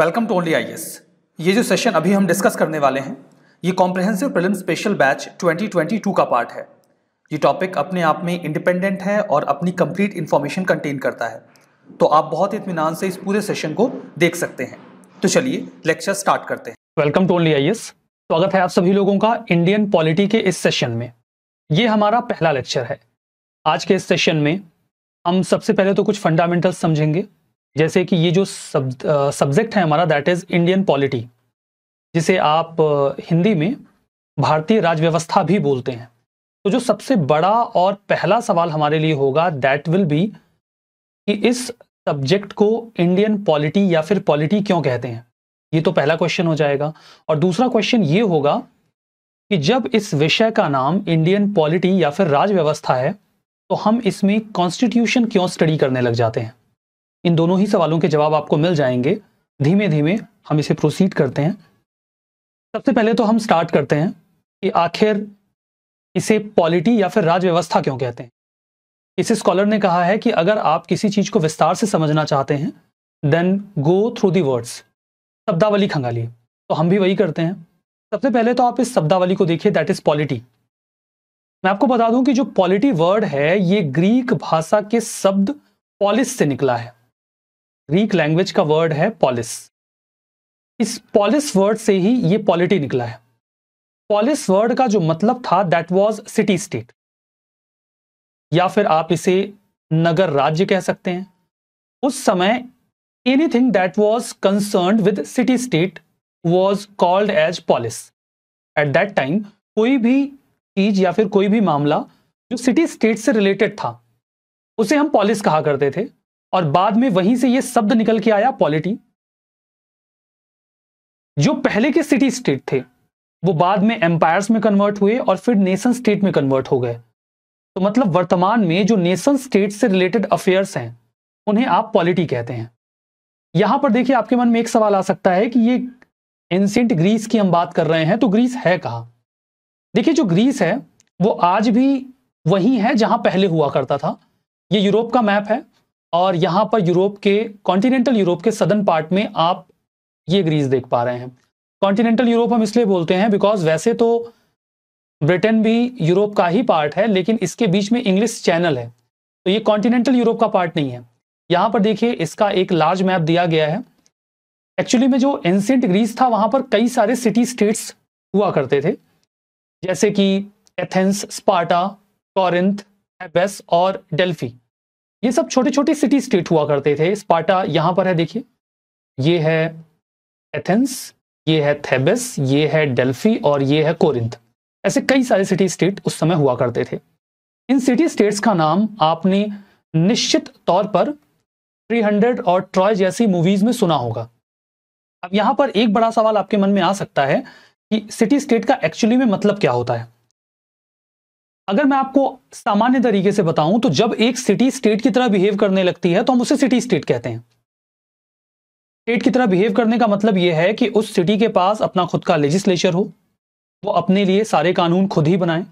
Welcome to only I ये जो session अभी हम डिस्कस करने वाले हैं ये कॉम्प्रहेंसिव प्रिलिम स्पेशल बैच 2022 का पार्ट है ये टॉपिक अपने आप में इंडिपेंडेंट है और अपनी कंप्लीट इन्फॉर्मेशन कंटेन करता है तो आप बहुत इतमान से इस पूरे सेशन को देख सकते हैं तो चलिए लेक्चर स्टार्ट करते हैं वेलकम टू ओनली आई स्वागत है आप सभी लोगों का इंडियन पॉलिटी के इस सेशन में ये हमारा पहला लेक्चर है आज के इस सेशन में हम सबसे पहले तो कुछ फंडामेंटल्स समझेंगे जैसे कि ये जो सब सब्जेक्ट है हमारा दैट इज इंडियन पॉलिटी जिसे आप हिंदी में भारतीय राजव्यवस्था भी बोलते हैं तो जो सबसे बड़ा और पहला सवाल हमारे लिए होगा दैट विल बी कि इस सब्जेक्ट को इंडियन पॉलिटी या फिर पॉलिटी क्यों कहते हैं ये तो पहला क्वेश्चन हो जाएगा और दूसरा क्वेश्चन ये होगा कि जब इस विषय का नाम इंडियन पॉलिटी या फिर राजव्यवस्था है तो हम इसमें कॉन्स्टिट्यूशन क्यों स्टडी करने लग जाते हैं इन दोनों ही सवालों के जवाब आपको मिल जाएंगे धीमे धीमे हम इसे प्रोसीड करते हैं सबसे पहले तो हम स्टार्ट करते हैं कि आखिर इसे पॉलिटी या फिर राजव्यवस्था व्यवस्था क्यों कहते हैं इसे स्कॉलर ने कहा है कि अगर आप किसी चीज को विस्तार से समझना चाहते हैं then go through the words शब्दावली खंगालिए तो हम भी वही करते हैं सबसे पहले तो आप इस शब्दावली को देखिए दैट इज पॉलिटी मैं आपको बता दूं कि जो पॉलिटी वर्ड है ये ग्रीक भाषा के शब्द पॉलिस से निकला है ग्रीक लैंग्वेज का वर्ड है पॉलिस इस पॉलिस वर्ड से ही ये पॉलिटी निकला है पॉलिस वर्ड का जो मतलब था दैट वाज सिटी स्टेट या फिर आप इसे नगर राज्य कह सकते हैं उस समय anything that was concern with city state was called as polis at that time कोई भी चीज या फिर कोई भी मामला जो सिटी स्टेट से रिलेटेड था उसे हम पॉलिस कहा करते थे और बाद में वहीं से यह शब्द निकल के आया पॉलिटी जो पहले के सिटी स्टेट थे वो बाद में एम्पायर्स में कन्वर्ट हुए और फिर नेशन स्टेट में कन्वर्ट हो गए तो मतलब वर्तमान में जो नेशन स्टेट से रिलेटेड अफेयर्स हैं उन्हें आप पॉलिटी कहते हैं यहां पर देखिए आपके मन में एक सवाल आ सकता है कि ये एंसेंट ग्रीस की हम बात कर रहे हैं तो ग्रीस है कहा देखिए जो ग्रीस है वो आज भी वही है जहां पहले हुआ करता था ये यूरोप का मैप है और यहाँ पर यूरोप के कॉन्टिनेंटल यूरोप के सदन पार्ट में आप ये ग्रीस देख पा रहे हैं कॉन्टिनेंटल यूरोप हम इसलिए बोलते हैं बिकॉज वैसे तो ब्रिटेन भी यूरोप का ही पार्ट है लेकिन इसके बीच में इंग्लिश चैनल है तो ये कॉन्टिनेंटल यूरोप का पार्ट नहीं है यहाँ पर देखिए इसका एक लार्ज मैप दिया गया है एक्चुअली में जो एंसेंट ग्रीस था वहाँ पर कई सारे सिटी स्टेट्स हुआ करते थे जैसे कि एथेंस स्पार्टा कॉरिंथ एबेस और डेल्फी ये सब छोटे छोटे सिटी स्टेट हुआ करते थे स्पार्टा यहाँ पर है देखिए ये है एथेंस ये है थेबेस ये है डेल्फी और ये है कोरिंथ ऐसे कई सारे सिटी स्टेट उस समय हुआ करते थे इन सिटी स्टेट्स का नाम आपने निश्चित तौर पर 300 और ट्रॉय जैसी मूवीज में सुना होगा अब यहाँ पर एक बड़ा सवाल आपके मन में आ सकता है कि सिटी स्टेट का एक्चुअली में मतलब क्या होता है अगर मैं आपको सामान्य तरीके से बताऊं तो जब एक सिटी स्टेट की तरह बिहेव करने लगती है तो हम उसे सिटी स्टेट कहते हैं स्टेट की तरह बिहेव करने का मतलब यह है कि उस सिटी के पास अपना खुद का लेजिस्लेचर हो वो अपने लिए सारे कानून खुद ही बनाए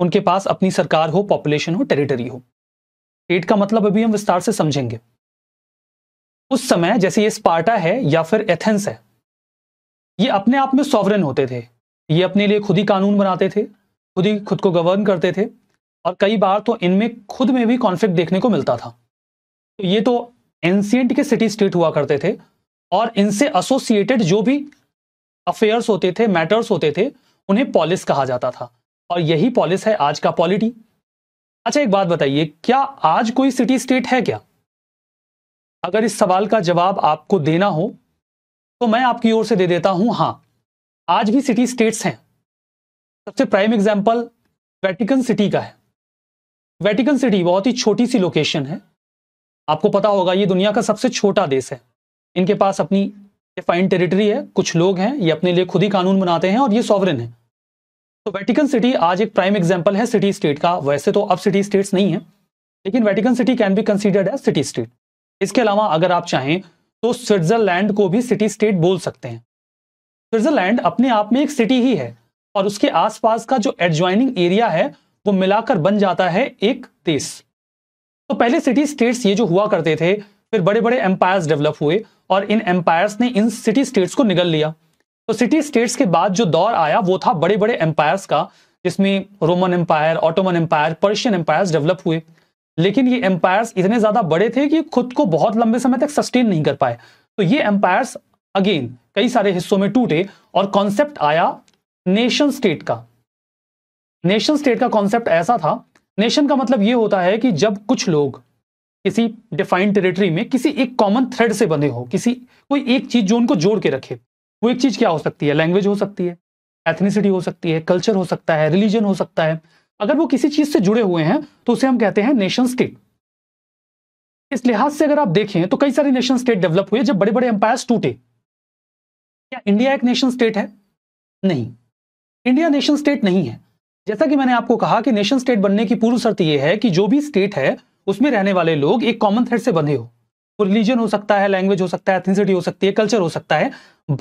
उनके पास अपनी सरकार हो पॉपुलेशन हो टेरिटरी हो स्टेट का मतलब अभी हम विस्तार से समझेंगे उस समय जैसे ये स्पार्टा है या फिर एथेंस है ये अपने आप में सॉवरन होते थे ये अपने लिए खुद ही कानून बनाते थे खुद ही खुद को गवर्न करते थे और कई बार तो इनमें खुद में भी कॉन्फ्लिक्ट देखने को मिलता था तो ये तो एंसियंट के सिटी स्टेट हुआ करते थे और इनसे एसोसिएटेड जो भी अफेयर्स होते थे मैटर्स होते थे उन्हें पॉलिस कहा जाता था और यही पॉलिस है आज का पॉलिटी अच्छा एक बात बताइए क्या आज कोई सिटी स्टेट है क्या अगर इस सवाल का जवाब आपको देना हो तो मैं आपकी ओर से दे देता हूं हां आज भी सिटी स्टेट्स हैं सबसे प्राइम एग्जाम्पल वेटिकन सिटी का है वेटिकन सिटी बहुत ही छोटी सी लोकेशन है आपको पता होगा ये दुनिया का सबसे छोटा देश है इनके पास अपनी फाइन टेरिटरी है कुछ लोग हैं ये अपने लिए खुद ही कानून बनाते हैं और ये सॉवरन है तो वेटिकन सिटी आज एक प्राइम एग्जाम्पल है सिटी स्टेट का वैसे तो अब सिटी स्टेट्स नहीं है लेकिन Vatican city can be considered as city state इसके अलावा अगर आप चाहें तो स्विट्जरलैंड को भी सिटी स्टेट बोल सकते हैं स्विट्जरलैंड अपने आप में एक सिटी ही है और उसके आसपास का जो एडज्वाइनिंग एरिया है वो मिलाकर बन जाता है एक देश तो पहले सिटी स्टेट्स ये जो हुआ करते थे फिर बड़े बड़े एम्पायर्स डेवलप हुए और इन एम्पायर्स ने इन सिटी स्टेट्स को निगल लिया तो सिटी स्टेट्स के बाद जो दौर आया वो था बड़े बड़े एम्पायर्स का जिसमें Roman empire Ottoman empire Persian empires develop हुए लेकिन ये एम्पायर्स इतने ज्यादा बड़े थे कि खुद को बहुत लंबे समय तक सस्टेन नहीं कर पाए तो ये एम्पायर्स अगेन कई सारे हिस्सों में टूटे और कॉन्सेप्ट आया नेशन स्टेट का नेशन स्टेट का कॉन्सेप्ट ऐसा था नेशन का मतलब यह होता है कि जब कुछ लोग किसी डिफाइंड टेरिटरी में किसी एक कॉमन थ्रेड से बंधे हो किसी कोई एक चीज जो उनको जोड़ के रखे वो एक चीज क्या हो सकती है लैंग्वेज हो सकती है एथनिसिटी हो सकती है कल्चर हो सकता है रिलीजन हो सकता है अगर वो किसी चीज से जुड़े हुए हैं तो उसे हम कहते हैं नेशन स्टेट इस लिहाज से अगर आप देखें तो कई सारे नेशन स्टेट डेवलप हुए जब बड़े बड़े एम्पायर टूटे क्या इंडिया एक नेशन स्टेट है नहीं इंडिया नेशन स्टेट नहीं है जैसा कि मैंने आपको कहा कि नेशन स्टेट बनने की पूर्व शर्त यह है कि जो भी स्टेट है उसमें रहने वाले लोग एक कॉमन थ्रेड से बंधे हो वो रिलीजन हो सकता है लैंग्वेज हो सकता है एथनिसिटी हो सकती है कल्चर हो सकता है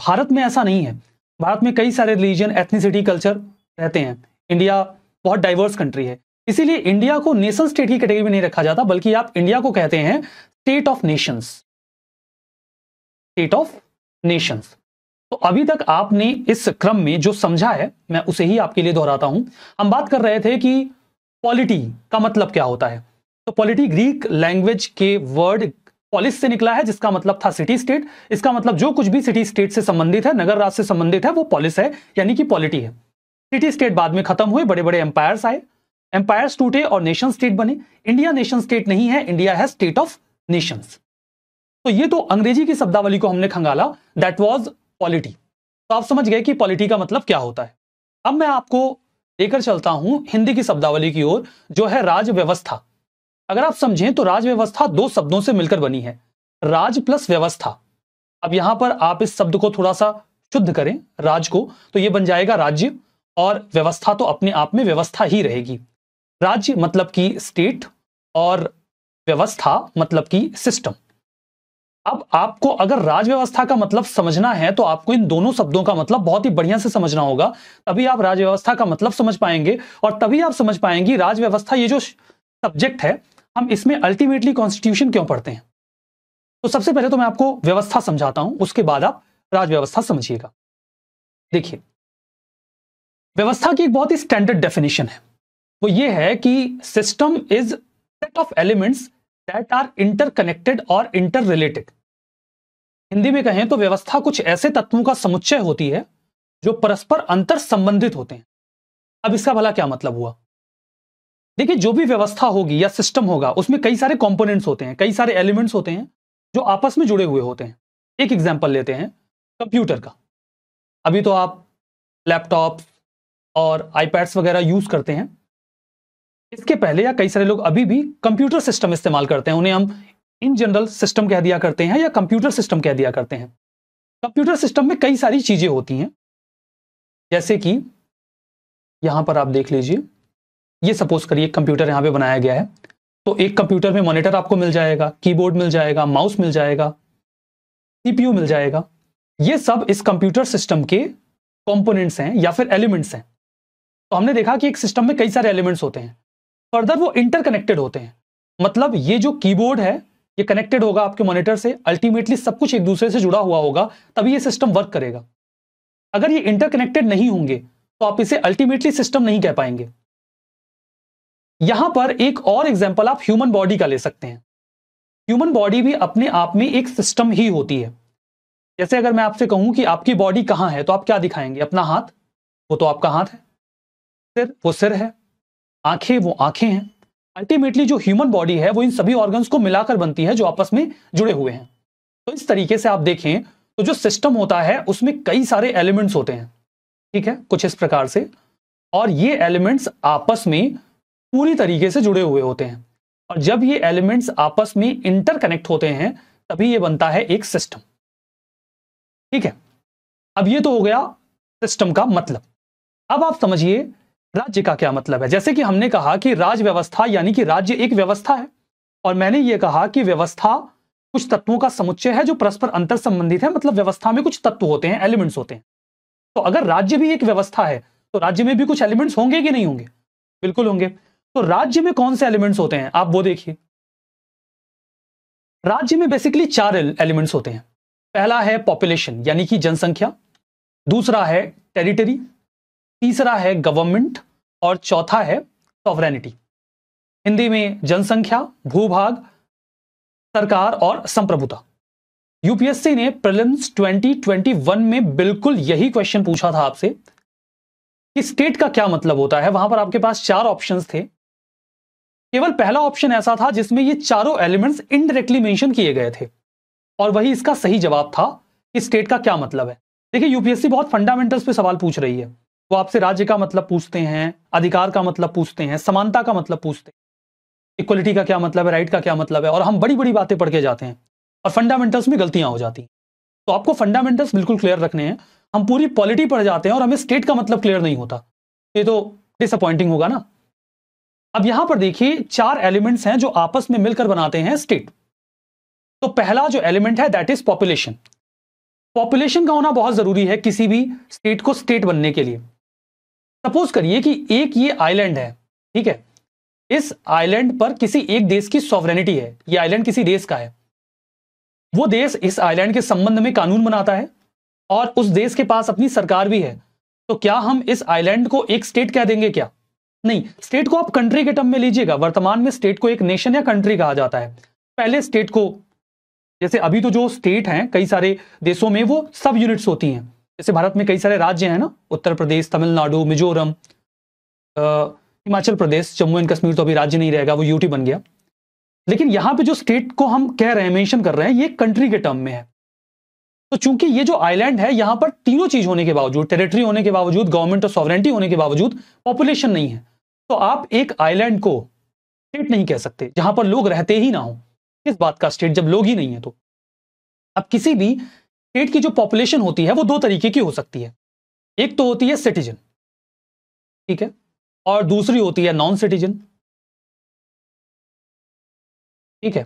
भारत में ऐसा नहीं है भारत में कई सारे रिलीजन एथनिसिटी कल्चर रहते हैं इंडिया बहुत डाइवर्स कंट्री है इसीलिए इंडिया को नेशन स्टेट की कैटेगरी में नहीं रखा जाता बल्कि आप इंडिया को कहते हैं state of nations state of nations तो अभी तक आपने इस क्रम में जो समझा है मैं उसे ही आपके लिए दोहराता हूं हम बात कर रहे थे कि पॉलिटी का मतलब क्या होता है तो पॉलिटी ग्रीक लैंग्वेज के वर्ड पॉलिस से निकला है जिसका मतलब था सिटी स्टेट इसका मतलब जो कुछ भी सिटी स्टेट से संबंधित है नगर राज से संबंधित है वो पॉलिस है यानी कि पॉलिटी है सिटी स्टेट बाद में खत्म हुए बड़े बड़े एम्पायर्स आए एम्पायर्स टूटे और नेशन स्टेट बने इंडिया नेशन स्टेट नहीं है इंडिया है स्टेट ऑफ नेशंस तो ये तो अंग्रेजी की शब्दावली को हमने खंगाला दैट वॉज पॉलिटी तो आप समझ गए कि पॉलिटी का मतलब क्या होता है अब मैं आपको लेकर चलता हूं हिंदी की शब्दावली की ओर जो है राज व्यवस्था अगर आप समझें तो राज व्यवस्था दो शब्दों से मिलकर बनी है राज प्लस व्यवस्था अब यहां पर आप इस शब्द को थोड़ा सा शुद्ध करें राज को तो यह बन जाएगा राज्य और व्यवस्था तो अपने आप में व्यवस्था ही रहेगी राज्य मतलब की स्टेट और व्यवस्था मतलब की सिस्टम अब आपको अगर राजव्यवस्था का मतलब समझना है तो आपको इन दोनों शब्दों का मतलब बहुत ही बढ़िया से समझना होगा तभी आप राजव्यवस्था का मतलब समझ पाएंगे और तभी आप समझ पाएंगे राजव्यवस्था ये जो सब्जेक्ट है हम इसमें अल्टीमेटली कॉन्स्टिट्यूशन क्यों पढ़ते हैं तो सबसे पहले तो मैं आपको व्यवस्था समझाता हूं उसके बाद आप राजव्यवस्था समझिएगा देखिए व्यवस्था की एक बहुत ही स्टैंडर्ड डेफिनेशन है वो ये है कि system is set of elements that are interconnected और इंटर रिलेटेड हिंदी में कहें तो व्यवस्था कुछ ऐसे तत्वों का समुच्चय होती है जो परस्पर अंतर संबंधित होते हैं अब इसका भला क्या मतलब हुआ देखिए जो भी व्यवस्था होगी या सिस्टम होगा उसमें कई सारे कंपोनेंट्स होते हैं कई सारे एलिमेंट्स होते हैं जो आपस में जुड़े हुए होते हैं एक एग्जाम्पल लेते हैं कंप्यूटर का अभी तो आप लैपटॉप और आईपैड्स वगैरह यूज करते हैं इसके पहले या कई सारे लोग अभी भी कंप्यूटर सिस्टम इस्तेमाल करते हैं उन्हें हम इन जनरल सिस्टम कह दिया करते हैं या कंप्यूटर सिस्टम कह दिया करते हैं कंप्यूटर सिस्टम में कई सारी चीजें होती हैं जैसे कि यहां पर आप देख लीजिए ये सपोज करिए कंप्यूटर यहाँ पे बनाया गया है तो एक कंप्यूटर में मॉनिटर आपको मिल जाएगा कीबोर्ड मिल जाएगा माउस मिल जाएगा सीपीयू मिल जाएगा ये सब इस कंप्यूटर सिस्टम के कंपोनेंट्स हैं या फिर एलिमेंट्स हैं तो हमने देखा कि एक सिस्टम में कई सारे एलिमेंट्स होते हैं फर्दर वो इंटरकनेक्टेड होते हैं मतलब ये जो कीबोर्ड है ये कनेक्टेड होगा आपके मॉनिटर से अल्टीमेटली सब कुछ एक दूसरे से जुड़ा हुआ होगा तभी ये सिस्टम वर्क करेगा अगर ये इंटरकनेक्टेड नहीं होंगे तो आप इसे अल्टीमेटली सिस्टम नहीं कह पाएंगे यहां पर एक और एग्जाम्पल आप ह्यूमन बॉडी का ले सकते हैं ह्यूमन बॉडी भी अपने आप में एक सिस्टम ही होती है जैसे अगर मैं आपसे कहूं कि आपकी बॉडी कहाँ है तो आप क्या दिखाएंगे अपना हाथ वो तो आपका हाथ है सिर वो सिर है आंखें वो आंखें हैं अल्टीमेटली जो ह्यूमन बॉडी है वो इन सभी ऑर्गन्स को मिलाकर बनती है जो आपस में जुड़े हुए हैं तो इस तरीके से आप देखें तो जो सिस्टम होता है उसमें कई सारे एलिमेंट्स होते हैं ठीक है कुछ इस प्रकार से और ये एलिमेंट्स आपस में पूरी तरीके से जुड़े हुए होते हैं और जब ये एलिमेंट्स आपस में इंटरकनेक्ट होते हैं तभी ये बनता है एक सिस्टम ठीक है अब ये तो हो गया सिस्टम का मतलब अब आप समझिए राज्य का क्या मतलब है जैसे कि हमने कहा कि राज व्यवस्था यानी कि राज्य एक व्यवस्था है और मैंने यह कहा कि व्यवस्था कुछ तत्वों का समुच्चय है जो परस्पर अंतर संबंधित है मतलब व्यवस्था में कुछ तत्व होते हैं एलिमेंट्स होते हैं तो अगर राज्य भी एक व्यवस्था है तो राज्य में भी कुछ एलिमेंट्स होंगे कि नहीं होंगे बिल्कुल होंगे तो राज्य में कौन से एलिमेंट्स होते हैं आप वो देखिए राज्य में बेसिकली चार एलिमेंट्स होते हैं पहला है पॉपुलेशन यानी कि जनसंख्या दूसरा है टेरिटरी तीसरा है गवर्नमेंट और चौथा है सॉवरेनिटी हिंदी में जनसंख्या भूभाग सरकार और संप्रभुता यूपीएससी ने प्रिलिम्स 2021 में बिल्कुल यही क्वेश्चन पूछा था आपसे कि स्टेट का क्या मतलब होता है वहां पर आपके पास चार ऑप्शंस थे केवल पहला ऑप्शन ऐसा था जिसमें ये चारों एलिमेंट्स इनडायरेक्टली मेंशन किए गए थे और वही इसका सही जवाब था कि स्टेट का क्या मतलब है देखिए यूपीएससी बहुत फंडामेंटल्स पे सवाल पूछ रही है वो आपसे राज्य का मतलब पूछते हैं अधिकार का मतलब पूछते हैं समानता का मतलब पूछते हैं इक्वलिटी का क्या मतलब है राइट का क्या मतलब है और हम बड़ी बड़ी बातें पढ़ के जाते हैं और फंडामेंटल्स में गलतियां हो जाती हैं तो आपको फंडामेंटल्स बिल्कुल क्लियर रखने हैं हम पूरी पॉलिटी पढ़ जाते हैं और हमें स्टेट का मतलब क्लियर नहीं होता ये तो डिसअपॉइंटिंग होगा ना अब यहां पर देखिए चार एलिमेंट्स हैं जो आपस में मिलकर बनाते हैं स्टेट तो पहला जो एलिमेंट है दैट इज पॉपुलेशन पॉपुलेशन का होना बहुत जरूरी है किसी भी स्टेट को स्टेट बनने के लिए सपोज करिए कि एक ये आइलैंड है ठीक है इस आइलैंड पर किसी एक देश की सॉवरेनिटी है ये आइलैंड किसी देश का है वो देश इस आइलैंड के संबंध में कानून बनाता है और उस देश के पास अपनी सरकार भी है तो क्या हम इस आइलैंड को एक स्टेट कह देंगे क्या नहीं स्टेट को आप कंट्री के टर्म में लीजिएगा वर्तमान में स्टेट को एक नेशन या कंट्री कहा जाता है पहले स्टेट को जैसे अभी तो जो स्टेट हैं कई सारे देशों में वो सब यूनिट्स होती हैं जैसे भारत में कई सारे राज्य हैं ना उत्तर प्रदेश तमिलनाडु मिजोरम हिमाचल प्रदेश जम्मू एंड कश्मीर तो अभी राज्य नहीं रहेगा वो यूटी बन गया लेकिन यहाँ पे जो स्टेट को हम कह रहे हैं मेंशन कर रहे हैं ये कंट्री के टर्म में है तो चूंकि ये जो आइलैंड है यहाँ पर तीनों चीज होने के बावजूद टेरिटरी होने के बावजूद गवर्नमेंट और सॉवरेंटी होने के बावजूद पॉपुलेशन नहीं है तो आप एक आइलैंड को स्टेट नहीं कह सकते जहां पर लोग रहते ही ना हो किस बात का स्टेट जब लोग ही नहीं है तो अब किसी भी स्टेट की जो पॉपुलेशन होती है वो दो तरीके की हो सकती है एक तो होती है सिटीजन ठीक है और दूसरी होती है नॉन सिटीजन ठीक है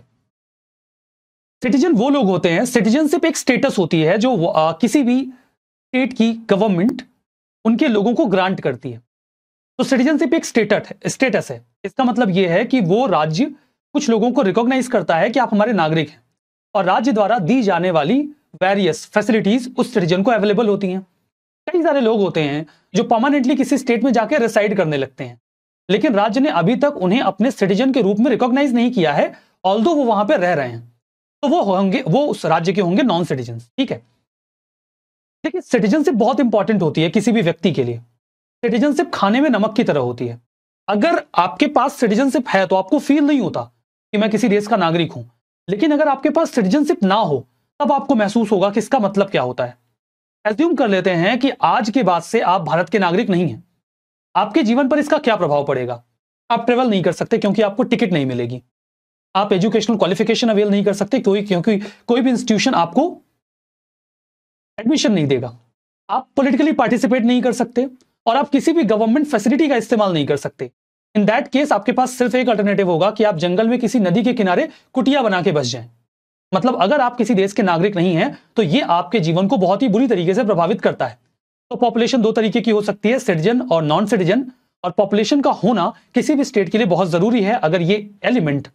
सिटीजन वो लोग होते हैं सिटीजनशिप एक स्टेटस होती है जो आ, किसी भी स्टेट की गवर्नमेंट उनके लोगों को ग्रांट करती है तो सिटीजनशिप एक स्टेटस है स्टेटस है इसका मतलब यह है कि वो राज्य कुछ लोगों को रिकॉग्नाइज करता है कि आप हमारे नागरिक हैं और राज्य द्वारा दी जाने वाली वेरियस फैसिलिटीज उस सिटीजन को अवेलेबल होती हैं कई सारे लोग होते हैं जो परमानेंटली किसी स्टेट में जाकर रिसाइड करने लगते हैं लेकिन राज्य ने अभी तक उन्हें अपने सिटीजन के रूप में रिकॉग्नाइज नहीं किया है ऑल वो वहां पर रह रहे हैं तो वो होंगे वो उस राज्य के होंगे नॉन सिटीजन ठीक है देखिए सिटीजनशिप बहुत इंपॉर्टेंट होती है किसी भी व्यक्ति के लिए सिटीजनशिप खाने में नमक की तरह होती है अगर आपके पास सिटीजनशिप है तो आपको फील नहीं होता कि मैं किसी देश का नागरिक हूं लेकिन अगर आपके पास सिटीजनशिप ना हो तब आपको महसूस होगा कि इसका मतलब क्या होता है एज्यूम कर लेते हैं कि आज के बाद से आप भारत के नागरिक नहीं हैं आपके जीवन पर इसका क्या प्रभाव पड़ेगा आप ट्रेवल नहीं कर सकते क्योंकि आपको टिकट नहीं मिलेगी आप एजुकेशनल क्वालिफिकेशन अवेल नहीं कर सकते क्योंकि क्योंकि कोई भी इंस्टीट्यूशन आपको एडमिशन नहीं देगा आप पॉलिटिकली पार्टिसिपेट नहीं कर सकते और आप किसी भी गवर्नमेंट फैसिलिटी का इस्तेमाल नहीं कर सकते इन दैट केस आपके पास सिर्फ एक अल्टरनेटिव होगा कि आप जंगल में किसी नदी के किनारे कुटिया बना के बस जाएं मतलब अगर आप किसी देश के नागरिक नहीं हैं तो ये आपके जीवन को बहुत ही बुरी तरीके से प्रभावित करता है तो पॉपुलेशन दो तरीके की हो सकती है सिटीजन और नॉन सिटीजन और पॉपुलेशन का होना किसी भी स्टेट के लिए बहुत जरूरी है अगर ये एलिमेंट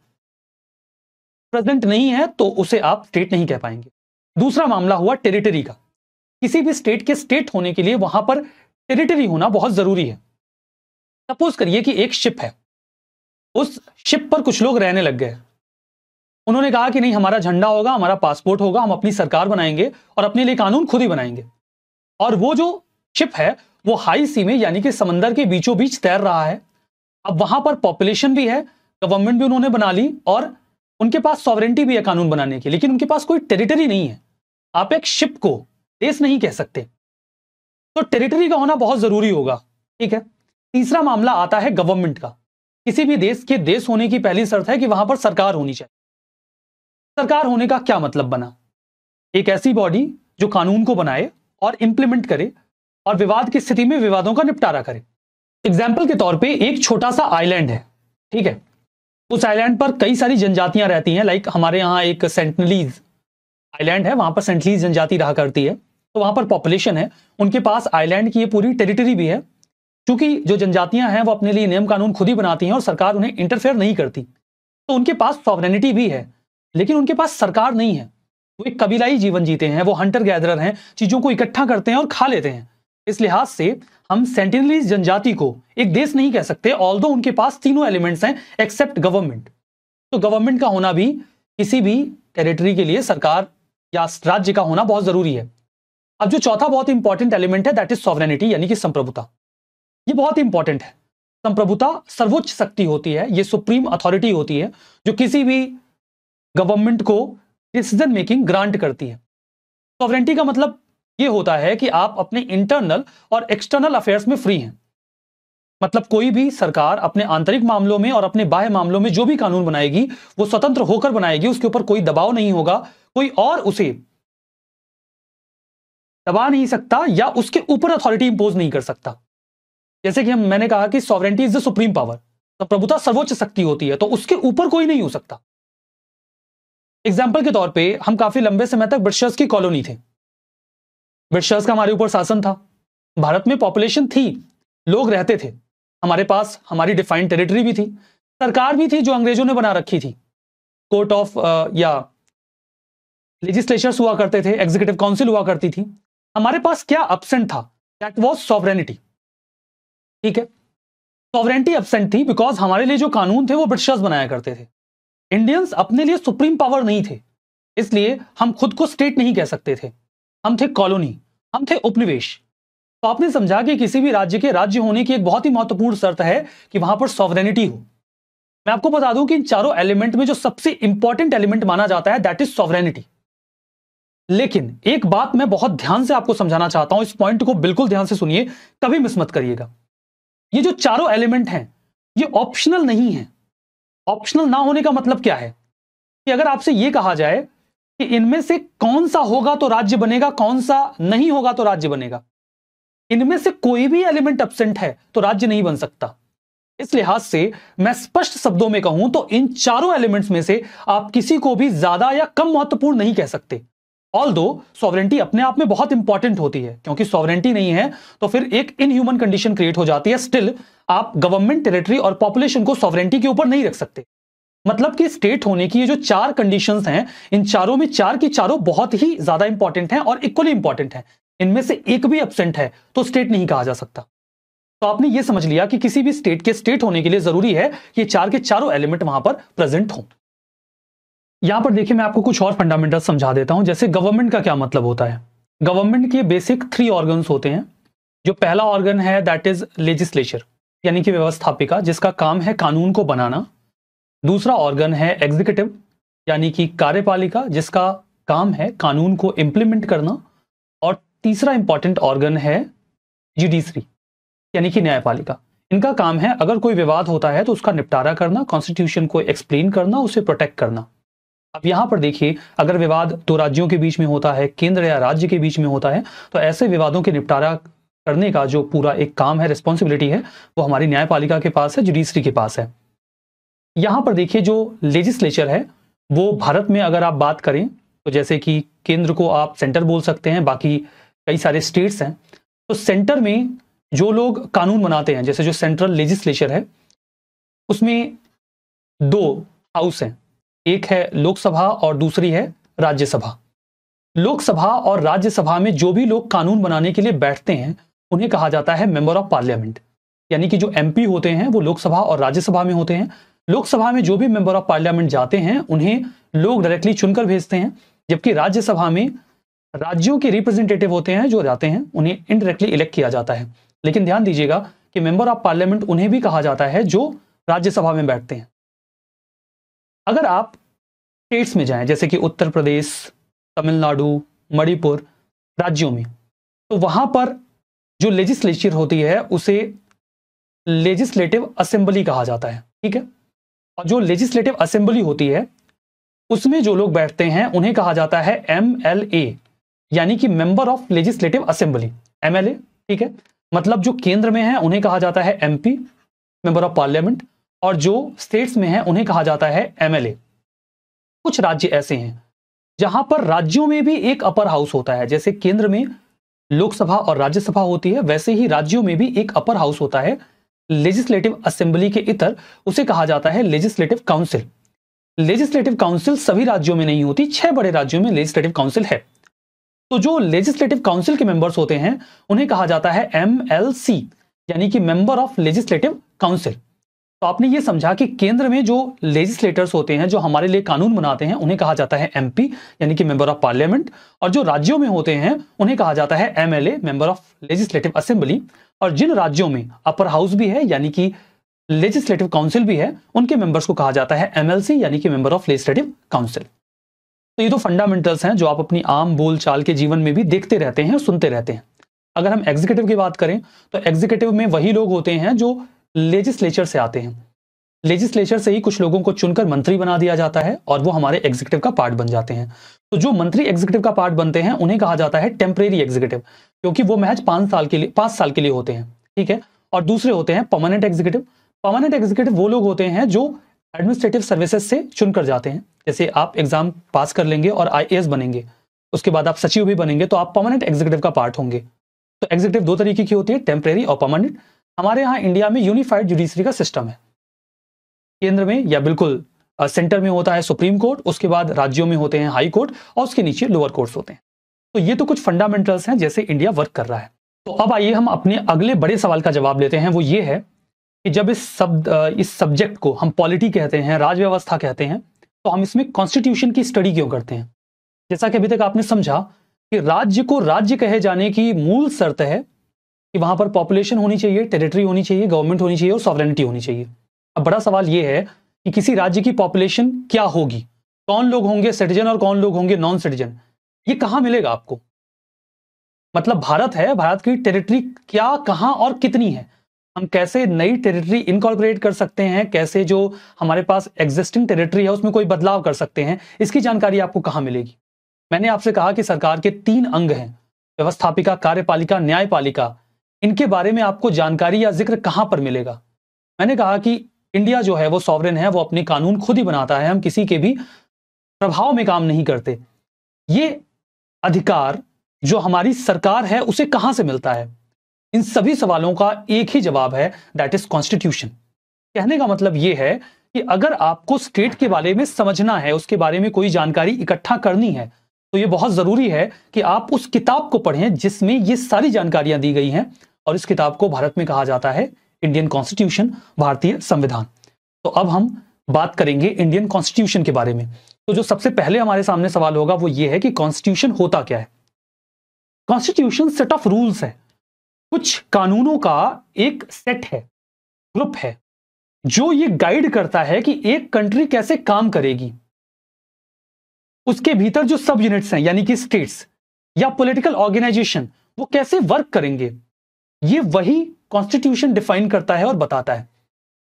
प्रेजेंट नहीं है तो उसे आप स्टेट नहीं कह पाएंगे दूसरा मामला हुआ टेरिटरी का किसी भी स्टेट के स्टेट होने के लिए वहां पर टेरिटरी होना बहुत जरूरी है सपोज करिए कि एक शिप है उस शिप पर कुछ लोग रहने लग गए उन्होंने कहा कि नहीं हमारा झंडा होगा हमारा पासपोर्ट होगा हम अपनी सरकार बनाएंगे और अपने लिए कानून खुद ही बनाएंगे और वो जो शिप है वो हाई सी में यानी कि समंदर के बीचों बीच तैर रहा है अब वहां पर पॉपुलेशन भी है गवर्नमेंट भी उन्होंने बना ली और उनके पास सॉवरेंटी भी है कानून बनाने की लेकिन उनके पास कोई टेरिटरी नहीं है आप एक शिप को देश नहीं कह सकते तो टेरिटरी का होना बहुत जरूरी होगा ठीक है तीसरा मामला आता है गवर्नमेंट का किसी भी देश के देश होने की पहली शर्त है कि वहां पर सरकार होनी चाहिए सरकार होने का क्या मतलब बना एक ऐसी बॉडी जो कानून को बनाए और इंप्लीमेंट करे और विवाद की स्थिति में विवादों का निपटारा करे एग्जाम्पल के तौर पर एक छोटा सा आइलैंड है ठीक है उस आईलैंड पर कई सारी जनजातियां रहती हैं लाइक हमारे यहाँ एक सेंटनलीज आइलैंड है वहां पर सेंटलीज जनजाति रहा करती है तो वहां पर पॉपुलेशन है उनके पास आइलैंड की ये पूरी टेरिटरी भी है क्योंकि जो जनजातियां हैं वो अपने लिए नियम कानून खुद ही बनाती हैं और सरकार उन्हें इंटरफेयर नहीं करती तो उनके पास सॉवरेनिटी भी है लेकिन उनके पास सरकार नहीं है वो एक कबीलाई जीवन जीते हैं वो हंटर गैदरर हैं चीज़ों को इकट्ठा करते हैं और खा लेते हैं इस लिहाज से हम सेंटिनलीज जनजाति को एक देश नहीं कह सकते ऑल उनके पास तीनों एलिमेंट्स हैं एक्सेप्ट गवर्नमेंट तो गवर्नमेंट का होना भी किसी भी टेरिटरी के लिए सरकार या राज्य का होना बहुत जरूरी है अब जो चौथा बहुत इंपॉर्टेंट एलिमेंट है दैट इज सॉवरेनिटी यानी कि संप्रभुता ये बहुत इंपॉर्टेंट है संप्रभुता सर्वोच्च शक्ति होती है ये सुप्रीम अथॉरिटी होती है जो किसी भी गवर्नमेंट को डिसीजन मेकिंग ग्रांट करती है सॉवरेंटी का मतलब ये होता है कि आप अपने इंटरनल और एक्सटर्नल अफेयर्स में फ्री हैं मतलब कोई भी सरकार अपने आंतरिक मामलों में और अपने बाह्य मामलों में जो भी कानून बनाएगी वो स्वतंत्र होकर बनाएगी उसके ऊपर कोई दबाव नहीं होगा कोई और उसे दबा नहीं सकता या उसके ऊपर अथॉरिटी इंपोज नहीं कर सकता जैसे कि हम मैंने कहा कि sovereignty is the supreme power तो प्रभुता सर्वोच्च शक्ति होती है तो उसके ऊपर कोई नहीं हो सकता एग्जाम्पल के तौर पर हम काफी लंबे समय तक ब्रिटिशर्स की कॉलोनी थे ब्रिटिशर्स का हमारे ऊपर शासन था भारत में पॉपुलेशन थी लोग रहते थे हमारे पास हमारी डिफाइंड टेरिटरी भी थी सरकार भी थी जो अंग्रेजों ने बना रखी थी कोर्ट ऑफ uh, या लेजिस्लेशर्स हुआ करते थे एग्जीक्यूटिव काउंसिल हुआ करती थी हमारे पास क्या अपसेंट था दैट वॉज सॉवरेनिटी ठीक है सॉवरेनिटी अपसेंट थी बिकॉज हमारे लिए जो कानून थे वो ब्रिटिशर्स बनाया करते थे इंडियंस अपने लिए सुप्रीम पावर नहीं थे इसलिए हम खुद को स्टेट नहीं कह सकते थे हम थे कॉलोनी हम थे उपनिवेश तो आपने समझा कि किसी भी राज्य के राज्य होने की एक बहुत ही महत्वपूर्ण शर्त है कि वहां पर सॉवरेनिटी हो मैं आपको बता दूं कि इन चारों एलिमेंट में जो सबसे इंपॉर्टेंट एलिमेंट माना जाता है दैट इज सॉवरेनिटी लेकिन एक बात मैं बहुत ध्यान से आपको समझाना चाहता हूं इस पॉइंट को बिल्कुल ध्यान से सुनिए कभी मिसमत करिएगा ये जो चारों एलिमेंट हैं ये ऑप्शनल नहीं है ऑप्शनल ना होने का मतलब क्या है कि अगर आपसे यह कहा जाए कि इनमें से कौन सा होगा तो राज्य बनेगा कौन सा नहीं होगा तो राज्य बनेगा इनमें से कोई भी एलिमेंट एबसेंट है तो राज्य नहीं बन सकता इस लिहाज से मैं स्पष्ट शब्दों में कहूं तो इन चारों एलिमेंट्स में से आप किसी को भी ज्यादा या कम महत्वपूर्ण नहीं कह सकते ऑल दो सॉवरेंटी अपने आप में बहुत इंपॉर्टेंट होती है क्योंकि सॉवरेंटी नहीं है तो फिर एक इनह्यूमन कंडीशन क्रिएट हो जाती है स्टिल आप गवर्नमेंट टेरिटरी और पॉपुलेशन को सॉवरेंटी के ऊपर नहीं रख सकते मतलब कि स्टेट होने की ये जो चार कंडीशंस हैं इन चारों में चार की चारों बहुत ही ज्यादा इंपॉर्टेंट हैं और इक्वली इंपॉर्टेंट हैं इनमें से एक भी एबसेंट है तो स्टेट नहीं कहा जा सकता तो आपने ये समझ लिया कि किसी भी स्टेट के स्टेट होने के लिए जरूरी है कि चार के चारों एलिमेंट वहां पर प्रेजेंट हों यहां पर देखिए मैं आपको कुछ और फंडामेंटल समझा देता हूं जैसे गवर्नमेंट का क्या मतलब होता है गवर्नमेंट के बेसिक थ्री ऑर्गन होते हैं जो पहला ऑर्गन है दैट इज लेजिस्लेचर यानी कि व्यवस्थापिका जिसका काम है कानून को बनाना दूसरा ऑर्गन है एग्जीक्यूटिव यानी कि कार्यपालिका जिसका काम है कानून को इम्प्लीमेंट करना और तीसरा इंपॉर्टेंट ऑर्गन है जुडिशरी यानी कि न्यायपालिका इनका काम है अगर कोई विवाद होता है तो उसका निपटारा करना कॉन्स्टिट्यूशन को एक्सप्लेन करना उसे प्रोटेक्ट करना अब यहां पर देखिए अगर विवाद दो राज्यों के बीच में होता है केंद्र या राज्य के बीच में होता है तो ऐसे विवादों के निपटारा करने का जो पूरा एक काम है रिस्पॉन्सिबिलिटी है वो हमारी न्यायपालिका के पास है जुडिशरी के पास है यहां पर देखिए जो लेजिस्लेचर है वो भारत में अगर आप बात करें तो जैसे कि केंद्र को आप सेंटर बोल सकते हैं बाकी कई सारे स्टेट्स हैं तो सेंटर में जो लोग कानून बनाते हैं जैसे जो सेंट्रल लेजिस्लेचर है उसमें दो हाउस हैं एक है लोकसभा और दूसरी है राज्यसभा लोकसभा और राज्यसभा में जो भी लोग कानून बनाने के लिए बैठते हैं उन्हें कहा जाता है मेंबर ऑफ पार्लियामेंट यानी कि जो एमपी होते हैं वो लोकसभा और राज्यसभा में होते हैं लोकसभा में जो भी मेंबर ऑफ पार्लियामेंट जाते हैं उन्हें लोग डायरेक्टली चुनकर भेजते हैं जबकि राज्यसभा में राज्यों के रिप्रेजेंटेटिव होते हैं जो जाते हैं उन्हें इनडायरेक्टली इलेक्ट किया जाता है लेकिन ध्यान दीजिएगा कि मेंबर ऑफ पार्लियामेंट उन्हें भी कहा जाता है जो राज्यसभा में बैठते हैं अगर आप स्टेट्स में जाएं जैसे कि उत्तर प्रदेश तमिलनाडु मणिपुर राज्यों में तो वहां पर जो लेजिस्लेचर होती है उसे लेजिस्लेटिव असेंबली कहा जाता है ठीक है और जो लेजिस्लेटिव असेंबली होती है उसमें जो लोग बैठते हैं उन्हें कहा जाता है एम एल ए यानी कि member of legislative assembly M L A ठीक है मतलब जो केंद्र में है उन्हें कहा जाता है M P member of parliament और जो स्टेट्स में है उन्हें कहा जाता है एमएलए कुछ राज्य ऐसे हैं जहां पर राज्यों में भी एक अपर हाउस होता है जैसे केंद्र में लोकसभा और राज्यसभा होती है वैसे ही राज्यों में भी एक अपर हाउस होता है लेजिस्लेटिव असेंबली के इतर उसे कहा जाता है लेजिस्लेटिव काउंसिल लेजिस्लेटिव काउंसिल सभी राज्यों में नहीं होती छह बड़े राज्यों में लेजिस्लेटिव काउंसिल है तो जो लेजिस्लेटिव काउंसिल के मेंबर्स होते हैं उन्हें कहा जाता है एम यानी कि मेंबर ऑफ लेजिस्लेटिव काउंसिल तो आपने ये समझा कि केंद्र में जो लेजिस्लेटर्स होते हैं जो हमारे लिए कानून बनाते हैं उन्हें कहा जाता है एमपी यानी कि मेंबर ऑफ पार्लियामेंट और जो राज्यों में होते हैं उन्हें कहा जाता है MLA member of legislative assembly और जिन राज्यों में अपर हाउस भी है यानी कि लेजिस्लेटिव काउंसिल भी है उनके मेंबर्स को कहा जाता है एमएलसी यानी कि मेंबर ऑफ लेजिस्लेटिव काउंसिल तो ये तो फंडामेंटल्स हैं जो आप अपनी आम चाल के जीवन में भी देखते रहते हैं सुनते रहते हैं अगर हम एग्जीक्यूटिव की बात करें तो एग्जीक्यूटिव में वही लोग होते हैं जो लेजिस्लेचर से आते हैं लेजिस्लेचर से ही कुछ लोगों को चुनकर मंत्री बना दिया जाता है और वो हमारे एग्जीक्यूटिव का पार्ट बन जाते हैं तो जो मंत्री एग्जीक्यूटिव का पार्ट बनते हैं उन्हें कहा जाता है टेम्परेरी एग्जीक्यूटिव क्योंकि वो महज पांच साल के लिए पांच साल के लिए होते हैं ठीक है और दूसरे होते हैं परमानेंट एग्जीक्यूटिव परमानेंट एग्जीक्यूटिव वो लोग होते हैं जो एडमिनिस्ट्रेटिव सर्विसेज से चुनकर जाते हैं जैसे आप एग्जाम पास कर लेंगे और आई बनेंगे उसके बाद आप सचिव भी बनेंगे तो आप परमानेंट एग्जीक्यूटिव का पार्ट होंगे तो एग्जीक्यूटिव दो तरीके की होती है टेम्परेरी और परमानेंट हमारे यहाँ इंडिया में यूनिफाइड जुडिशरी का सिस्टम है केंद्र में या बिल्कुल सेंटर में होता है सुप्रीम कोर्ट उसके बाद राज्यों में होते हैं हाई कोर्ट और उसके नीचे लोअर कोर्ट्स होते हैं तो ये तो कुछ फंडामेंटल्स हैं जैसे इंडिया वर्क कर रहा है तो अब आइए हम अपने अगले बड़े सवाल का जवाब लेते हैं वो ये है कि जब इस शब्द इस सब्जेक्ट को हम पॉलिटी कहते हैं राज व्यवस्था कहते हैं तो हम इसमें कॉन्स्टिट्यूशन की स्टडी क्यों करते हैं जैसा कि अभी तक आपने समझा कि राज्य को राज्य कहे जाने की मूल शर्त है कि वहां पर पॉपुलेशन होनी चाहिए टेरिटरी होनी चाहिए गवर्नमेंट होनी चाहिए और सॉवरेनिटी होनी चाहिए अब बड़ा सवाल यह है कि किसी राज्य की पॉपुलेशन क्या होगी कौन लोग होंगे सिटीजन और कौन लोग होंगे नॉन सिटीजन ये कहाँ मिलेगा आपको मतलब भारत है भारत की टेरिटरी क्या कहाँ और कितनी है हम कैसे नई टेरिटरी इनकॉर्पोरेट कर सकते हैं कैसे जो हमारे पास एग्जिस्टिंग टेरिटरी है उसमें कोई बदलाव कर सकते हैं इसकी जानकारी आपको कहाँ मिलेगी मैंने आपसे कहा कि सरकार के तीन अंग हैं व्यवस्थापिका कार्यपालिका न्यायपालिका इनके बारे में आपको जानकारी या जिक्र कहां पर मिलेगा मैंने कहा कि इंडिया जो है वो सॉवरन है वो अपने कानून खुद ही बनाता है हम किसी के भी प्रभाव में काम नहीं करते ये अधिकार जो हमारी सरकार है उसे कहां से मिलता है इन सभी सवालों का एक ही जवाब है दैट इज कॉन्स्टिट्यूशन कहने का मतलब यह है कि अगर आपको स्टेट के बारे में समझना है उसके बारे में कोई जानकारी इकट्ठा करनी है तो ये बहुत ज़रूरी है कि आप उस किताब को पढ़ें जिसमें ये सारी जानकारियां दी गई हैं और इस किताब को भारत में कहा जाता है इंडियन कॉन्स्टिट्यूशन भारतीय संविधान तो अब हम बात करेंगे इंडियन कॉन्स्टिट्यूशन के बारे में तो जो सबसे पहले हमारे सामने सवाल होगा वो ये है कि कॉन्स्टिट्यूशन होता क्या है कॉन्स्टिट्यूशन सेट ऑफ रूल्स है कुछ कानूनों का एक सेट है ग्रुप है जो ये गाइड करता है कि एक कंट्री कैसे काम करेगी उसके भीतर जो सब यूनिट्स हैं यानी कि स्टेट्स या पॉलिटिकल ऑर्गेनाइजेशन वो कैसे वर्क करेंगे ये वही कॉन्स्टिट्यूशन डिफाइन करता है और बताता है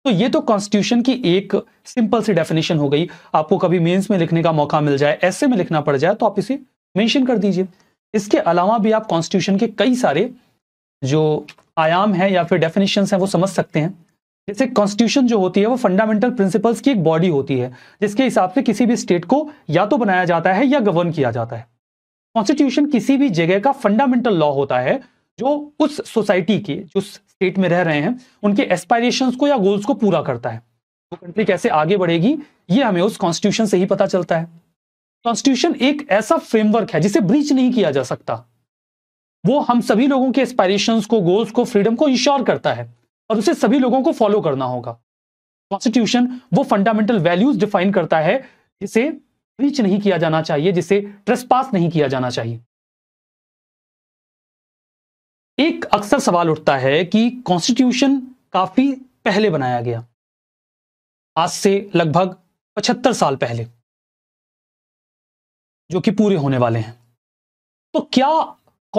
तो ये तो कॉन्स्टिट्यूशन की एक सिंपल सी डेफिनेशन हो गई आपको कभी मेंस में लिखने का मौका मिल जाए ऐसे में लिखना पड़ जाए तो आप इसे मेंशन कर दीजिए इसके अलावा भी आप कॉन्स्टिट्यूशन के कई सारे जो आयाम है या फिर डेफिनेशन है वो समझ सकते हैं जैसे कॉन्स्टिट्यूशन जो होती है वो फंडामेंटल प्रिंसिपल्स की एक बॉडी होती है जिसके हिसाब से किसी भी स्टेट को या तो बनाया जाता है या गवर्न किया जाता है कॉन्स्टिट्यूशन किसी भी जगह का फंडामेंटल लॉ होता है जो उस सोसाइटी के जो स्टेट में रह रहे हैं उनके एस्पायरेशन को या गोल्स को पूरा करता है वो कंट्री कैसे आगे बढ़ेगी ये हमें उस कॉन्स्टिट्यूशन से ही पता चलता है कॉन्स्टिट्यूशन एक ऐसा फ्रेमवर्क है जिसे ब्रीच नहीं किया जा सकता वो हम सभी लोगों के एस्पायरेशन को गोल्स को फ्रीडम को इंश्योर करता है और उसे सभी लोगों को फॉलो करना होगा कॉन्स्टिट्यूशन वो फंडामेंटल वैल्यूज डिफाइन करता है जिसे रीच नहीं किया जाना चाहिए जिसे ट्रेसपास नहीं किया जाना चाहिए एक अक्सर सवाल उठता है कि कॉन्स्टिट्यूशन काफी पहले बनाया गया आज से लगभग 75 साल पहले जो कि पूरे होने वाले हैं तो क्या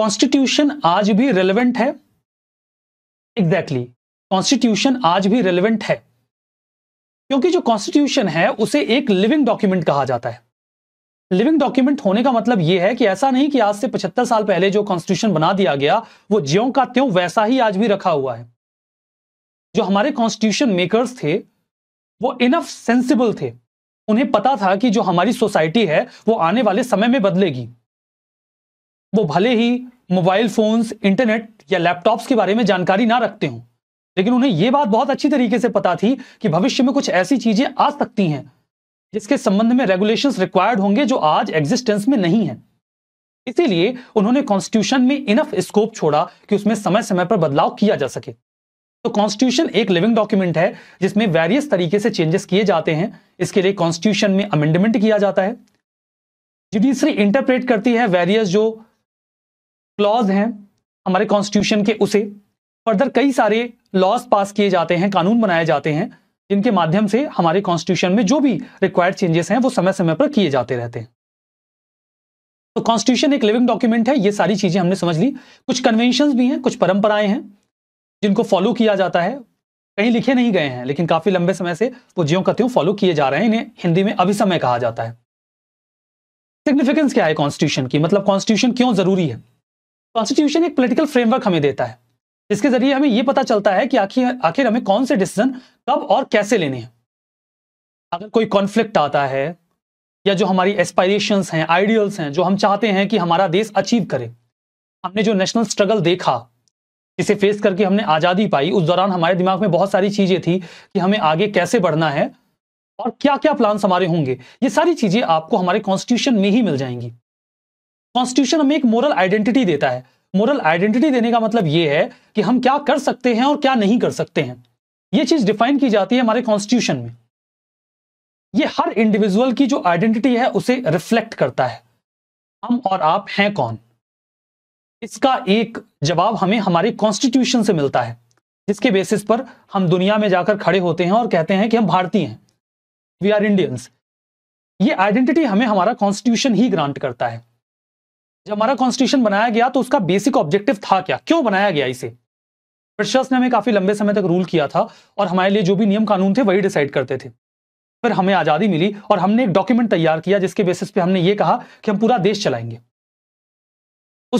कॉन्स्टिट्यूशन आज भी रेलेवेंट है एग्जैक्टली exactly. कॉन्स्टिट्यूशन आज भी रेलिवेंट है क्योंकि जो कॉन्स्टिट्यूशन है उसे एक लिविंग डॉक्यूमेंट कहा जाता है लिविंग डॉक्यूमेंट होने का मतलब यह है कि ऐसा नहीं कि आज से 75 साल पहले जो कॉन्स्टिट्यूशन बना दिया गया वो ज्यो का त्यों वैसा ही आज भी रखा हुआ है जो हमारे कॉन्स्टिट्यूशन मेकर्स थे वो इनफ सेंसिबल थे उन्हें पता था कि जो हमारी सोसाइटी है वो आने वाले समय में बदलेगी वो भले ही मोबाइल फोन्स इंटरनेट या लैपटॉप्स के बारे में जानकारी ना रखते हों लेकिन उन्हें यह बात बहुत अच्छी तरीके से पता थी कि भविष्य में कुछ ऐसी चीजें आ सकती हैं जिसके संबंध में रेगुलेशन रिक्वायर्ड होंगे जो आज एग्जिस्टेंस में नहीं है इसीलिए उन्होंने कॉन्स्टिट्यूशन में इनफ स्कोप छोड़ा कि उसमें समय समय पर बदलाव किया जा सके तो कॉन्स्टिट्यूशन एक लिविंग डॉक्यूमेंट है जिसमें वेरियस तरीके से चेंजेस किए जाते हैं इसके लिए कॉन्स्टिट्यूशन में अमेंडमेंट किया जाता है जुडिशरी इंटरप्रेट करती है वेरियस जो क्लॉज हैं हमारे कॉन्स्टिट्यूशन के उसे फर्दर कई सारे लॉस पास किए जाते हैं कानून बनाए जाते हैं जिनके माध्यम से हमारे कॉन्स्टिट्यूशन में जो भी रिक्वायर्ड चेंजेस हैं वो समय समय पर किए जाते रहते हैं तो कॉन्स्टिट्यूशन एक लिविंग डॉक्यूमेंट है ये सारी चीजें हमने समझ ली कुछ कन्वेंशन भी हैं कुछ परंपराएं हैं जिनको फॉलो किया जाता है कहीं लिखे नहीं गए हैं लेकिन काफी लंबे समय से वो ज्यो कत्यों फॉलो किए जा रहे हैं इन्हें हिंदी में अभिसमय कहा जाता है सिग्निफिकेंस क्या है कॉन्स्टिट्यूशन की मतलब कॉन्स्टिट्यूशन क्यों जरूरी है कॉन्स्टिट्यूशन एक पोलिटिकल फ्रेमवर्क हमें देता है इसके जरिए हमें यह पता चलता है कि आखिर आखिर हमें कौन से डिसीजन कब और कैसे लेने हैं अगर कोई कॉन्फ्लिक्ट आता है या जो हमारी एस्पायरेशन हैं आइडियल्स हैं जो हम चाहते हैं कि हमारा देश अचीव करे हमने जो नेशनल स्ट्रगल देखा इसे फेस करके हमने आज़ादी पाई उस दौरान हमारे दिमाग में बहुत सारी चीज़ें थी कि हमें आगे कैसे बढ़ना है और क्या क्या प्लान्स हमारे होंगे ये सारी चीज़ें आपको हमारे कॉन्स्टिट्यूशन में ही मिल जाएंगी कॉन्स्टिट्यूशन हमें एक मोरल आइडेंटिटी देता है मोरल आइडेंटिटी देने का मतलब ये है कि हम क्या कर सकते हैं और क्या नहीं कर सकते हैं ये चीज डिफाइन की जाती है हमारे कॉन्स्टिट्यूशन में ये हर इंडिविजुअल की जो आइडेंटिटी है उसे रिफ्लेक्ट करता है हम और आप हैं कौन इसका एक जवाब हमें हमारे कॉन्स्टिट्यूशन से मिलता है जिसके बेसिस पर हम दुनिया में जाकर खड़े होते हैं और कहते हैं कि हम भारतीय हैं वी आर इंडियंस ये आइडेंटिटी हमें हमारा कॉन्स्टिट्यूशन ही ग्रांट करता है जब हमारा कॉन्स्टिट्यूशन बनाया गया तो उसका बेसिक ऑब्जेक्टिव था क्या क्यों बनाया गया इसे ब्रिटिशर्स ने हमें काफी लंबे समय तक रूल किया था और हमारे लिए जो भी नियम कानून थे वही डिसाइड करते थे फिर हमें आज़ादी मिली और हमने एक डॉक्यूमेंट तैयार किया जिसके बेसिस पे हमने ये कहा कि हम पूरा देश चलाएंगे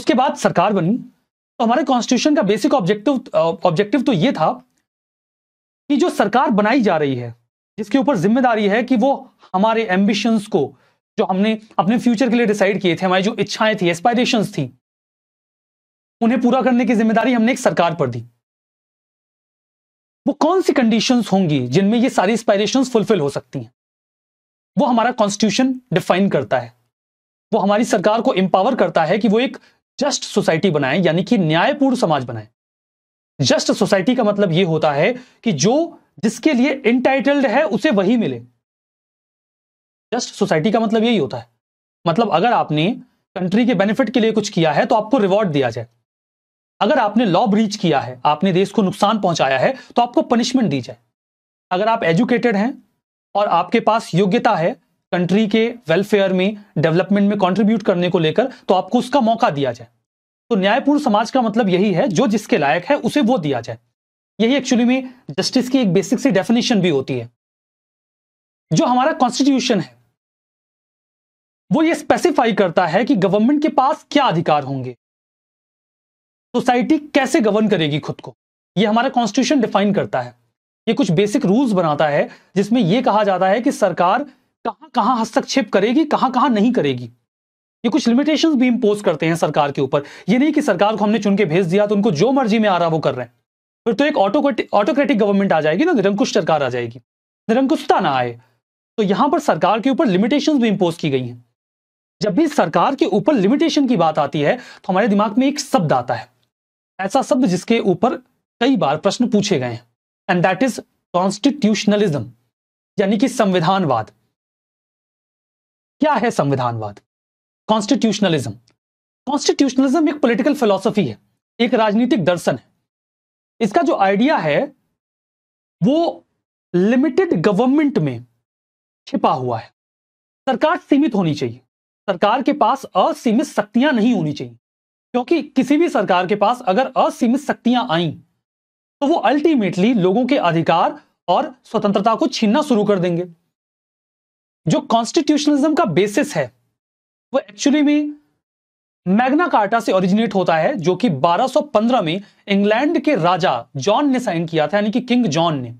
उसके बाद सरकार बनी तो हमारे कॉन्स्टिट्यूशन का बेसिक ऑब्जेक्टिव ऑब्जेक्टिव तो ये था कि जो सरकार बनाई जा रही है जिसके ऊपर जिम्मेदारी है कि वो हमारे एम्बिशंस को जो हमने अपने फ्यूचर के लिए डिसाइड किए थे हमारी जो इच्छाएं थी एस्पायरेशन थी उन्हें पूरा करने की जिम्मेदारी हमने एक सरकार पर दी वो कौन सी कंडीशंस होंगी जिनमें ये सारी एस्पायरेशंस फुलफिल हो सकती हैं वो हमारा कॉन्स्टिट्यूशन डिफाइन करता है वो हमारी सरकार को एम्पावर करता है कि वो एक जस्ट सोसाइटी बनाए यानी कि न्यायपूर्ण समाज बनाए जस्ट सोसाइटी का मतलब ये होता है कि जो जिसके लिए इंटाइटल्ड है उसे वही मिले जस्ट सोसाइटी का मतलब यही होता है मतलब अगर आपने कंट्री के बेनिफिट के लिए कुछ किया है तो आपको रिवॉर्ड दिया जाए अगर आपने लॉ ब्रीच किया है आपने देश को नुकसान पहुंचाया है तो आपको पनिशमेंट दी जाए अगर आप एजुकेटेड हैं और आपके पास योग्यता है कंट्री के वेलफेयर में डेवलपमेंट में कंट्रीब्यूट करने को लेकर तो आपको उसका मौका दिया जाए तो न्यायपूर्ण समाज का मतलब यही है जो जिसके लायक है उसे वो दिया जाए यही एक्चुअली में जस्टिस की एक बेसिक सी डेफिनेशन भी होती है जो हमारा कॉन्स्टिट्यूशन है वो ये स्पेसिफाई करता है कि गवर्नमेंट के पास क्या अधिकार होंगे सोसाइटी कैसे गवर्न करेगी खुद को ये हमारा कॉन्स्टिट्यूशन डिफाइन करता है ये कुछ बेसिक रूल्स बनाता है जिसमें यह कहा जाता है कि सरकार कहाँ कहाँ हस्तक्षेप करेगी कहाँ कहाँ नहीं करेगी ये कुछ लिमिटेशन भी इम्पोज करते हैं सरकार के ऊपर ये नहीं कि सरकार को हमने चुन के भेज दिया तो उनको जो मर्जी में आ रहा वो कर रहे हैं फिर तो एक ऑटोक्रेटिक गवर्नमेंट आ जाएगी ना निरंकुश सरकार आ जाएगी निरंकुशता ना आए तो यहां पर सरकार के ऊपर लिमिटेशन भी इम्पोज की गई हैं जब भी सरकार के ऊपर लिमिटेशन की बात आती है तो हमारे दिमाग में एक शब्द आता है ऐसा शब्द जिसके ऊपर कई बार प्रश्न पूछे गए हैं एंड दैट इज कॉन्स्टिट्यूशनलिज्म यानी कि संविधानवाद क्या है संविधानवाद कॉन्स्टिट्यूशनलिज्म कॉन्स्टिट्यूशनलिज्म एक पॉलिटिकल फिलोसफी है एक राजनीतिक दर्शन है इसका जो आइडिया है वो लिमिटेड गवर्नमेंट में छिपा हुआ है सरकार सीमित होनी चाहिए सरकार के पास असीमित शक्तियां नहीं होनी चाहिए क्योंकि किसी भी सरकार के पास अगर असीमित शक्तियां आई तो वो अल्टीमेटली लोगों के अधिकार और स्वतंत्रता को छीनना शुरू कर देंगे जो कॉन्स्टिट्यूशनलिज्म का बेसिस है वो एक्चुअली में मैग्ना कार्टा से ओरिजिनेट होता है जो कि 1215 में इंग्लैंड के राजा जॉन ने साइन किया था यानी कि किंग जॉन ने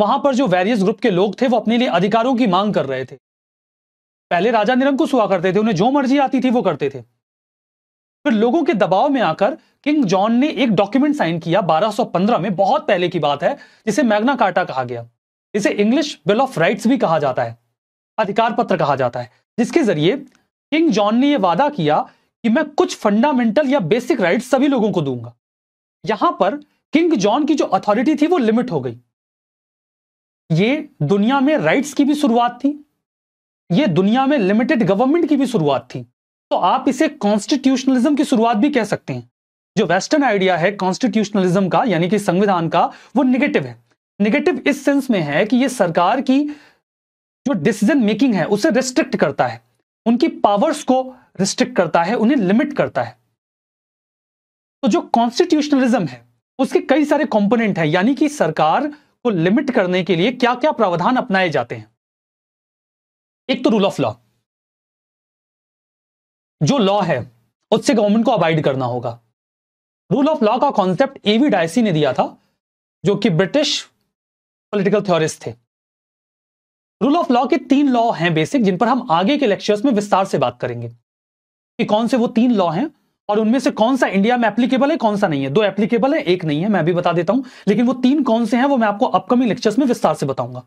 वहां पर जो वेरियस ग्रुप के लोग थे वो अपने लिए अधिकारों की मांग कर रहे थे पहले राजा निरंकुश हुआ करते थे उन्हें जो मर्जी आती थी वो करते थे फिर लोगों के दबाव में आकर किंग जॉन ने एक डॉक्यूमेंट साइन किया 1215 में बहुत पहले की बात है जिसे मैग्ना कार्टा कहा गया इसे इंग्लिश बिल ऑफ राइट्स भी कहा जाता है अधिकार पत्र कहा जाता है जिसके जरिए किंग जॉन ने यह वादा किया कि मैं कुछ फंडामेंटल या बेसिक राइट सभी लोगों को दूंगा यहां पर किंग जॉन की जो अथॉरिटी थी वो लिमिट हो गई ये दुनिया में राइट्स की भी शुरुआत थी ये दुनिया में लिमिटेड गवर्नमेंट की भी शुरुआत थी तो आप इसे कॉन्स्टिट्यूशनलिज्म की शुरुआत भी कह सकते हैं जो वेस्टर्न आइडिया है कॉन्स्टिट्यूशनलिज्म का यानी कि संविधान का वो निगेटिव है निगेटिव इस सेंस में है कि ये सरकार की जो डिसीजन मेकिंग है उसे रिस्ट्रिक्ट करता है उनकी पावर्स को रिस्ट्रिक्ट करता है उन्हें लिमिट करता है तो जो कॉन्स्टिट्यूशनलिज्म है उसके कई सारे कंपोनेंट है यानी कि सरकार को लिमिट करने के लिए क्या क्या प्रावधान अपनाए जाते हैं एक तो रूल ऑफ लॉ जो लॉ है उससे गवर्नमेंट को अवॉइड करना होगा रूल ऑफ लॉ का कॉन्सेप्ट एवी डायसी ने दिया था जो कि ब्रिटिश पॉलिटिकल थ्योरिस्ट थे रूल ऑफ लॉ के तीन लॉ हैं बेसिक जिन पर हम आगे के लेक्चर्स में विस्तार से बात करेंगे कि कौन से वो तीन लॉ हैं और उनमें से कौन सा इंडिया में एप्लीकेबल है कौन सा नहीं है दो एप्लीकेबल है एक नहीं है मैं भी बता देता हूं लेकिन वो तीन कौन से हैं वो मैं आपको अपकमिंग लेक्चर्स में विस्तार से बताऊंगा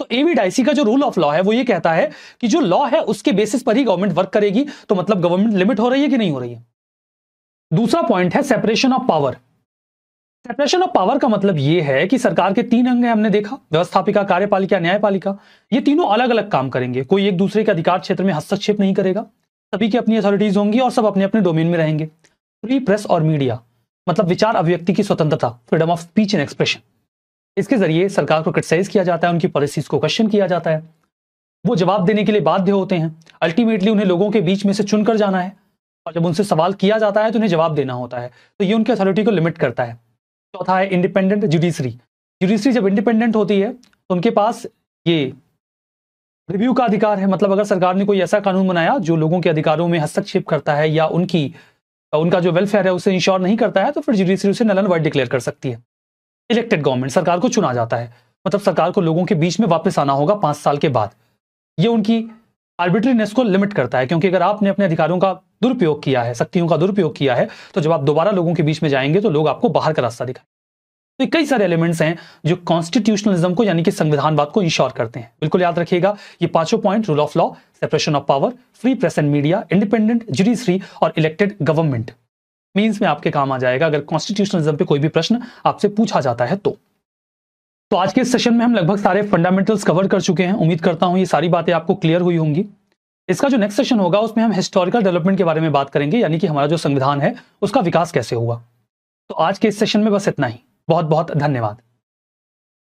तो ए डाइसी का जो रूल ऑफ लॉ है वो ये कहता है कि जो लॉ है उसके बेसिस पर ही गवर्नमेंट वर्क करेगी तो मतलब गवर्नमेंट लिमिट हो रही है कि नहीं हो रही है दूसरा पॉइंट है separation of power separation of power का मतलब ये है कि सरकार के तीन अंग हैं हमने देखा व्यवस्थापिका कार्यपालिका न्यायपालिका ये तीनों अलग अलग काम करेंगे कोई एक दूसरे के अधिकार क्षेत्र में हस्तक्षेप नहीं करेगा सभी की अपनी अथॉरिटीज होंगी और सब अपने अपने डोमेन में रहेंगे फ्री प्रेस और मीडिया मतलब विचार अभिव्यक्ति की स्वतंत्रता freedom of speech and expression इसके जरिए सरकार को क्रिटिसाइज किया जाता है उनकी पॉलिसीज को क्वेश्चन किया जाता है वो जवाब देने के लिए बाध्य होते हैं अल्टीमेटली उन्हें लोगों के बीच में से चुनकर जाना है और जब उनसे सवाल किया जाता है तो उन्हें जवाब देना होता है तो ये उनकी अथॉरिटी को लिमिट करता है चौथा है इंडिपेंडेंट जुडिशरी जुडिशरी जब इंडिपेंडेंट होती है तो उनके पास ये रिव्यू का अधिकार है मतलब अगर सरकार ने कोई ऐसा कानून बनाया जो लोगों के अधिकारों में हस्तक्षेप करता है या उनकी उनका जो वेलफेयर है उसे इंश्योर नहीं करता है तो फिर जुडिशरी उसे नलन वर्ड डिक्लेयर कर सकती है इलेक्टेड गवर्नमेंट सरकार को चुना जाता है मतलब सरकार को लोगों के बीच में वापस आना होगा पांच साल के बाद ये उनकी आर्बिट्रीनेस को लिमिट करता है क्योंकि अगर आपने अपने अधिकारों का दुरुपयोग किया है शक्तियों का दुरुपयोग किया है तो जब आप दोबारा लोगों के बीच में जाएंगे तो लोग आपको बाहर का रास्ता दिखाएंगे तो कई सारे एलिमेंट्स हैं जो कॉन्स्टिट्यूशनलिज्म को यानी कि संविधानवाद को इंश्योर करते हैं बिल्कुल याद रखिएगा ये पांचों point rule of law separation of power free press and media independent judiciary और इलेक्टेड गवर्नमेंट मेंस में आपके काम आ जाएगा अगर कॉन्स्टिट्यूशनलिज्म पे कोई भी प्रश्न आपसे पूछा जाता है तो तो आज के इस सेशन में हम लगभग सारे फंडामेंटल्स कवर कर चुके हैं उम्मीद करता हूं ये सारी बातें आपको क्लियर हुई होंगी इसका जो नेक्स्ट सेशन होगा उसमें हम हिस्टोरिकल डेवलपमेंट के बारे में बात करेंगे यानी कि हमारा जो संविधान है उसका विकास कैसे हुआ तो आज के इस सेशन में बस इतना ही बहुत बहुत धन्यवाद